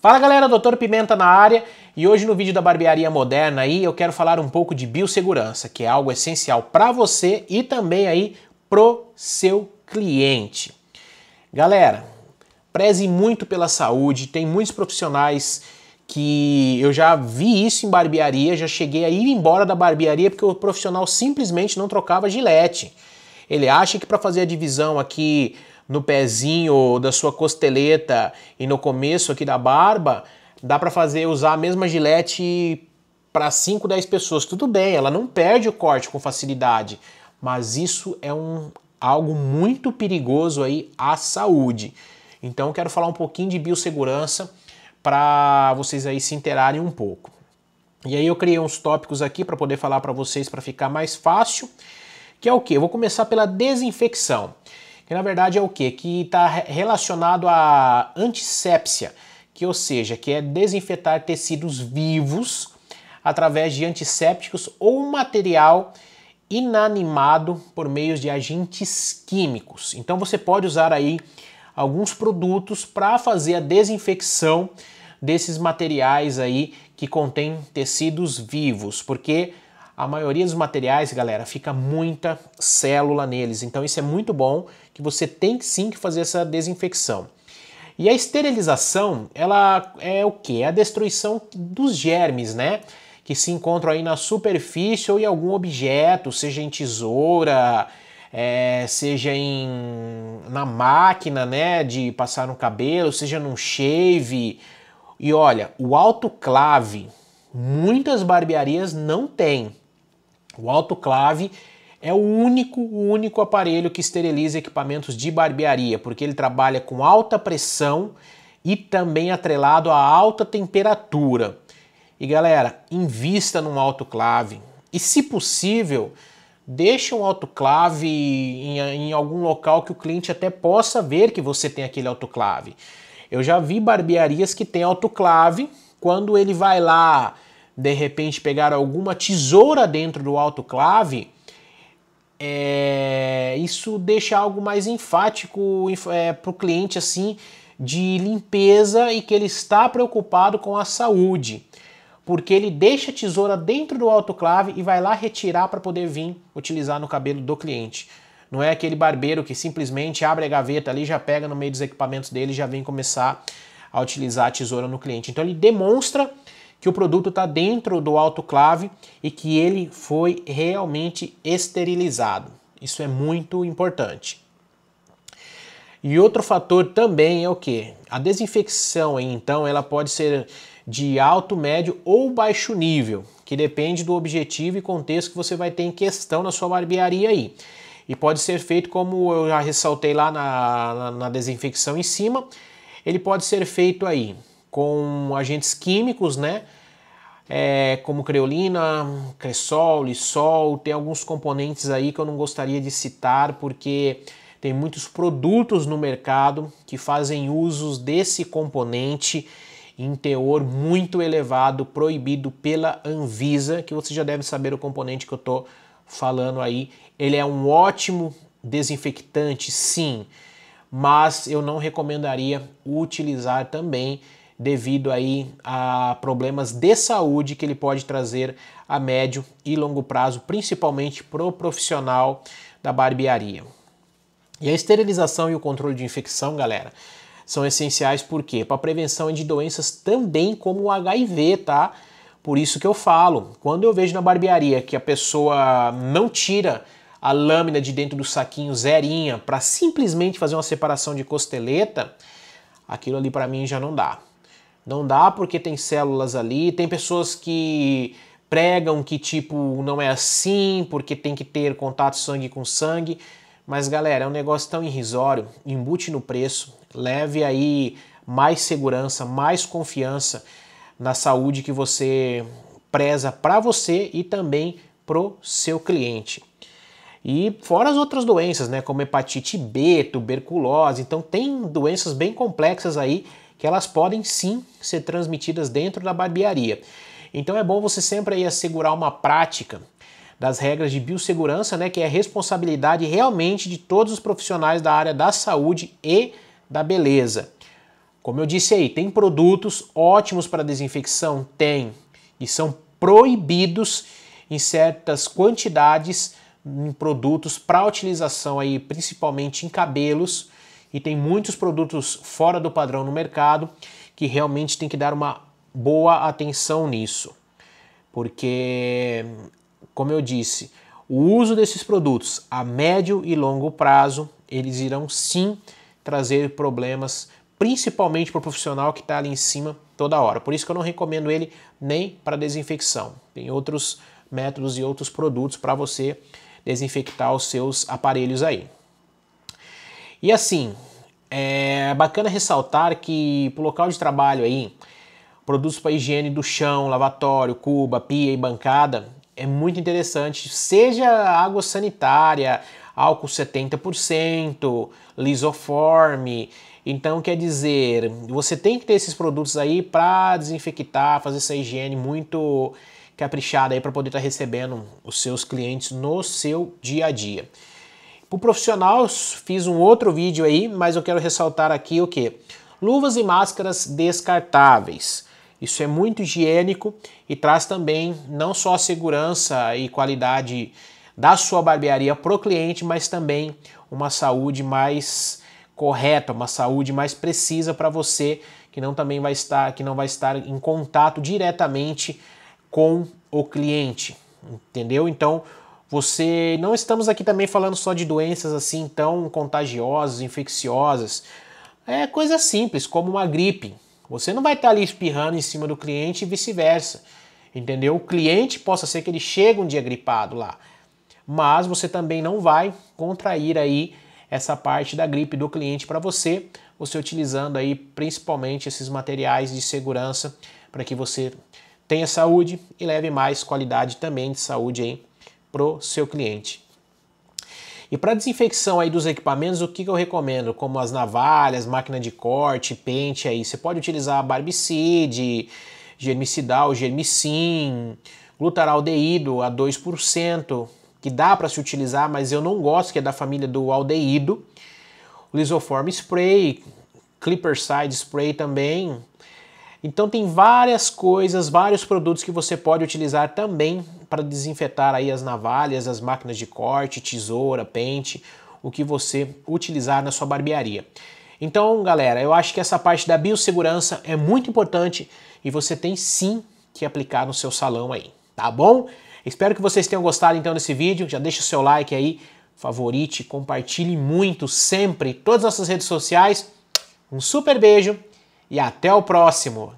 Fala galera, Doutor Pimenta na área e hoje no vídeo da barbearia moderna aí eu quero falar um pouco de biossegurança, que é algo essencial para você e também aí pro seu cliente. Galera, preze muito pela saúde, tem muitos profissionais que eu já vi isso em barbearia, já cheguei a ir embora da barbearia porque o profissional simplesmente não trocava gilete. Ele acha que para fazer a divisão aqui no pezinho da sua costeleta e no começo aqui da barba, dá para fazer usar a mesma gilete para 5, 10 pessoas. Tudo bem, ela não perde o corte com facilidade, mas isso é um algo muito perigoso aí à saúde. Então quero falar um pouquinho de biossegurança para vocês aí se interarem um pouco. E aí eu criei uns tópicos aqui para poder falar para vocês para ficar mais fácil, que é o que? Eu vou começar pela desinfecção que na verdade é o quê? Que está relacionado à antisepsia, que ou seja, que é desinfetar tecidos vivos através de antissépticos ou material inanimado por meio de agentes químicos. Então você pode usar aí alguns produtos para fazer a desinfecção desses materiais aí que contém tecidos vivos, porque a maioria dos materiais, galera, fica muita célula neles. Então isso é muito bom que você tem sim que fazer essa desinfecção. E a esterilização, ela é o que? É a destruição dos germes, né? Que se encontram aí na superfície ou em algum objeto, seja em tesoura, é, seja em, na máquina, né? De passar no cabelo, seja num shave. E olha, o autoclave, muitas barbearias não têm. O autoclave é o único, o único aparelho que esteriliza equipamentos de barbearia, porque ele trabalha com alta pressão e também atrelado a alta temperatura. E galera, invista num autoclave. E se possível, deixe um autoclave em, em, algum local que o cliente até possa ver que você tem aquele autoclave. Eu já vi barbearias que tem autoclave, quando ele vai lá de repente pegar alguma tesoura dentro do autoclave, é, isso deixa algo mais enfático é, para o cliente assim de limpeza e que ele está preocupado com a saúde, porque ele deixa a tesoura dentro do autoclave e vai lá retirar para poder vir utilizar no cabelo do cliente. Não é aquele barbeiro que simplesmente abre a gaveta ali, já pega no meio dos equipamentos dele e já vem começar a utilizar a tesoura no cliente. Então ele demonstra que o produto está dentro do autoclave e que ele foi realmente esterilizado. Isso é muito importante. E outro fator também é o que? A desinfecção, então, ela pode ser de alto, médio ou baixo nível, que depende do objetivo e contexto que você vai ter em questão na sua barbearia aí. E pode ser feito como eu já ressaltei lá na, na, na desinfecção em cima, ele pode ser feito aí com agentes químicos, né? É, como creolina, cressol, lissol, tem alguns componentes aí que eu não gostaria de citar porque tem muitos produtos no mercado que fazem usos desse componente em teor muito elevado, proibido pela Anvisa, que você já deve saber o componente que eu estou falando aí. Ele é um ótimo desinfectante, sim, mas eu não recomendaria utilizar também devido aí a problemas de saúde que ele pode trazer a médio e longo prazo, principalmente para o profissional da barbearia. E a esterilização e o controle de infecção, galera, são essenciais porque para prevenção de doenças também como o HIV, tá? Por isso que eu falo, quando eu vejo na barbearia que a pessoa não tira a lâmina de dentro do saquinho zerinha para simplesmente fazer uma separação de costeleta, aquilo ali para mim já não dá. Não dá porque tem células ali, tem pessoas que pregam que tipo não é assim, porque tem que ter contato sangue com sangue. Mas galera, é um negócio tão irrisório, embute no preço, leve aí mais segurança, mais confiança na saúde que você preza para você e também pro seu cliente. E fora as outras doenças, né, como hepatite B, tuberculose, então tem doenças bem complexas aí que elas podem sim ser transmitidas dentro da barbearia. Então é bom você sempre aí assegurar uma prática das regras de biossegurança, né, que é a responsabilidade realmente de todos os profissionais da área da saúde e da beleza. Como eu disse aí, tem produtos ótimos para desinfecção? Tem. E são proibidos em certas quantidades em produtos para utilização aí, principalmente em cabelos, e tem muitos produtos fora do padrão no mercado que realmente tem que dar uma boa atenção nisso. Porque, como eu disse, o uso desses produtos a médio e longo prazo, eles irão sim trazer problemas, principalmente para o profissional que está ali em cima toda hora. Por isso que eu não recomendo ele nem para desinfecção. Tem outros métodos e outros produtos para você desinfectar os seus aparelhos aí. E assim, é bacana ressaltar que para o local de trabalho aí, produtos para higiene do chão, lavatório, cuba, pia e bancada, é muito interessante, seja água sanitária, álcool 70%, lisoforme. Então, quer dizer, você tem que ter esses produtos aí para desinfectar, fazer essa higiene muito caprichada aí para poder estar tá recebendo os seus clientes no seu dia a dia. Para o profissional, fiz um outro vídeo aí, mas eu quero ressaltar aqui o que? Luvas e máscaras descartáveis. Isso é muito higiênico e traz também não só a segurança e qualidade da sua barbearia para o cliente, mas também uma saúde mais correta, uma saúde mais precisa para você que não também vai estar, que não vai estar em contato diretamente com o cliente, entendeu? Então, você não estamos aqui também falando só de doenças assim tão contagiosas, infecciosas. É coisa simples, como uma gripe. Você não vai estar ali espirrando em cima do cliente e vice-versa. Entendeu? O cliente possa ser que ele chegue um dia gripado lá, mas você também não vai contrair aí essa parte da gripe do cliente para você, você utilizando aí principalmente esses materiais de segurança para que você tenha saúde e leve mais qualidade também de saúde aí para o seu cliente. E para desinfecção aí dos equipamentos, o que, que eu recomendo? Como as navalhas, máquina de corte, pente aí. Você pode utilizar barbicide, germicidal, germicin, glutaraldeído a 2%, que dá para se utilizar, mas eu não gosto, que é da família do aldeído. Lisoform spray, clipper side spray também. Então tem várias coisas, vários produtos que você pode utilizar também para desinfetar aí as navalhas, as máquinas de corte, tesoura, pente, o que você utilizar na sua barbearia. Então, galera, eu acho que essa parte da biossegurança é muito importante e você tem sim que aplicar no seu salão aí, tá bom? Espero que vocês tenham gostado então desse vídeo. Já deixa o seu like aí, favorite, compartilhe muito sempre todas as nossas redes sociais. Um super beijo e até o próximo!